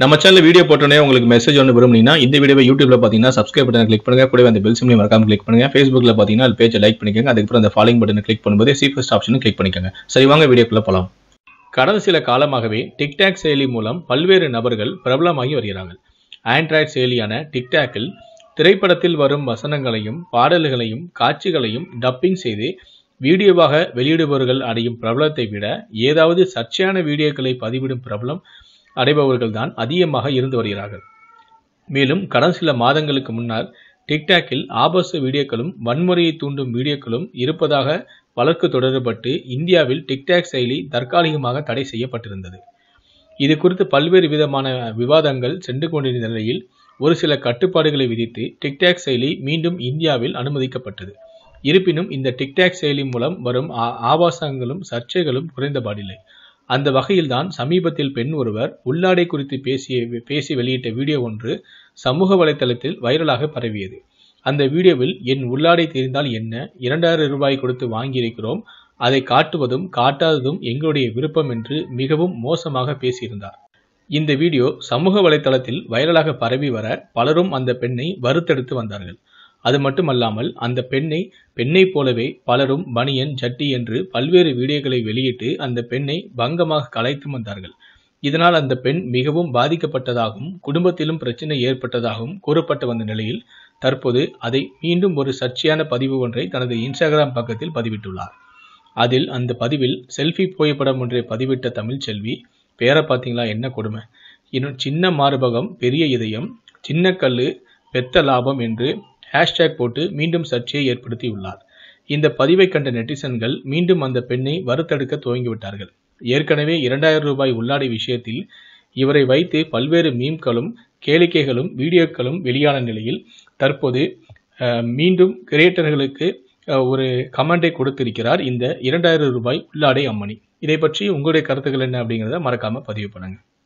நம்ம channel video போட்டோன்னே உங்களுக்கு மெசேஜ் ஒன்று விரும்புனீங்கன்னா இந்த வீடியோ யூடியூப்ல பார்த்தீங்கன்னா சப்ஸ்கிரைப் பண்ணி கிளிக் பண்ணுங்க கூட அந்த பெல் சிம்லி மறக்காம கிளிக் பண்ணுங்க ஃபேஸ்புக்கில் பார்த்தீங்கன்னா அது பேஜை லைக் பண்ணிக்கோங்க அதுக்கப்புறம் அந்த ஃபாலோயிங் பட்டன் கிளிக் பண்ணும்போது சீஃபஸ்ட் ஆப்ஷனும் கிளிக் பண்ணிக்கோங்க சரி வாங்க வீடியோக்குள்ள போகலாம் கடந்த சில காலமாகவே டிக்டாக் செயலி மூலம் பல்வேறு நபர்கள் பிரபலமாகி வருகிறார்கள் ஆண்ட்ராய்ட் செயலியான டிக்டாக்கில் திரைப்படத்தில் வரும் வசனங்களையும் பாடல்களையும் காட்சிகளையும் டப்பிங் செய்து வீடியோவாக வெளியிடுபவர்கள் அடையும் பிரபலத்தை விட ஏதாவது சர்ச்சையான வீடியோக்களை பதிவிடும் பிரபலம் அடைபவர்கள்தான் அதிகமாக இருந்து வருகிறார்கள் மேலும் கடந்த சில மாதங்களுக்கு முன்னால் டிக்டாக்கில் ஆபாச வீடியோக்களும் வன்முறையை தூண்டும் வீடியோக்களும் இருப்பதாக வழக்கு தொடரப்பட்டு இந்தியாவில் டிக்டாக் செயலி தற்காலிகமாக தடை செய்யப்பட்டிருந்தது இது குறித்து பல்வேறு விதமான விவாதங்கள் சென்று கொண்டிருந்த நிலையில் ஒரு சில கட்டுப்பாடுகளை விதித்து டிக்டாக் செயலி மீண்டும் இந்தியாவில் அனுமதிக்கப்பட்டது இருப்பினும் இந்த டிக்டாக் செயலி மூலம் வரும் ஆபாசங்களும் சர்ச்சைகளும் குறைந்தபாடில்லை அந்த வகையில்தான் சமீபத்தில் பெண் ஒருவர் உள்ளாடை குறித்து பேசிய பேசி வெளியிட்ட வீடியோ ஒன்று சமூக வலைதளத்தில் வைரலாக பரவியது அந்த வீடியோவில் என் உள்ளாடை தெரிந்தால் என்ன இரண்டாயிரம் ரூபாய் கொடுத்து வாங்கியிருக்கிறோம் அதை காட்டுவதும் காட்டாததும் எங்களுடைய விருப்பம் என்று மிகவும் மோசமாக பேசியிருந்தார் இந்த வீடியோ சமூக வலைதளத்தில் வைரலாக பரவி வர பலரும் அந்த பெண்ணை வறுத்தெடுத்து வந்தார்கள் அது மட்டுமல்லாமல் அந்த பெண்ணை பெண்ணை போலவே பலரும் பனியன் ஜட்டி என்று பல்வேறு வீடியோக்களை வெளியிட்டு அந்த பெண்ணை பங்கமாக கலைத்து வந்தார்கள் இதனால் அந்த பெண் மிகவும் பாதிக்கப்பட்டதாகவும் குடும்பத்திலும் பிரச்சனை ஏற்பட்டதாகவும் கூறப்பட்டு வந்த நிலையில் தற்போது அதை மீண்டும் ஒரு சர்ச்சையான பதிவு ஒன்றை தனது இன்ஸ்டாகிராம் பக்கத்தில் பதிவிட்டுள்ளார் அதில் அந்த பதிவில் செல்ஃபி புகைப்படம் ஒன்றை பதிவிட்ட தமிழ்ச்செல்வி பேரை பார்த்தீங்களா என்ன கொடுமை இன்னும் சின்ன மார்பகம் பெரிய இதயம் சின்ன கல் பெத்த லாபம் என்று ஹேஷ்டேக் போட்டு மீண்டும் சர்ச்சையை ஏற்படுத்தியுள்ளார் இந்த பதிவை கண்ட நெட்டிசன்கள் மீண்டும் அந்த பெண்ணை வறுத்தெடுக்க துவங்கிவிட்டார்கள் ஏற்கனவே இரண்டாயிரம் ரூபாய் உள்ளாடை விஷயத்தில் இவரை வைத்து பல்வேறு மீம்களும் கேளிக்கைகளும் வீடியோக்களும் வெளியான நிலையில் தற்போது மீண்டும் கிரியேட்டர்களுக்கு ஒரு கமெண்டை கொடுத்திருக்கிறார் இந்த இரண்டாயிரம் ரூபாய் உள்ளாடை அம்மணி இதை பற்றி உங்களுடைய கருத்துக்கள் என்ன அப்படிங்கிறத மறக்காமல் பதிவு பண்ணுங்கள்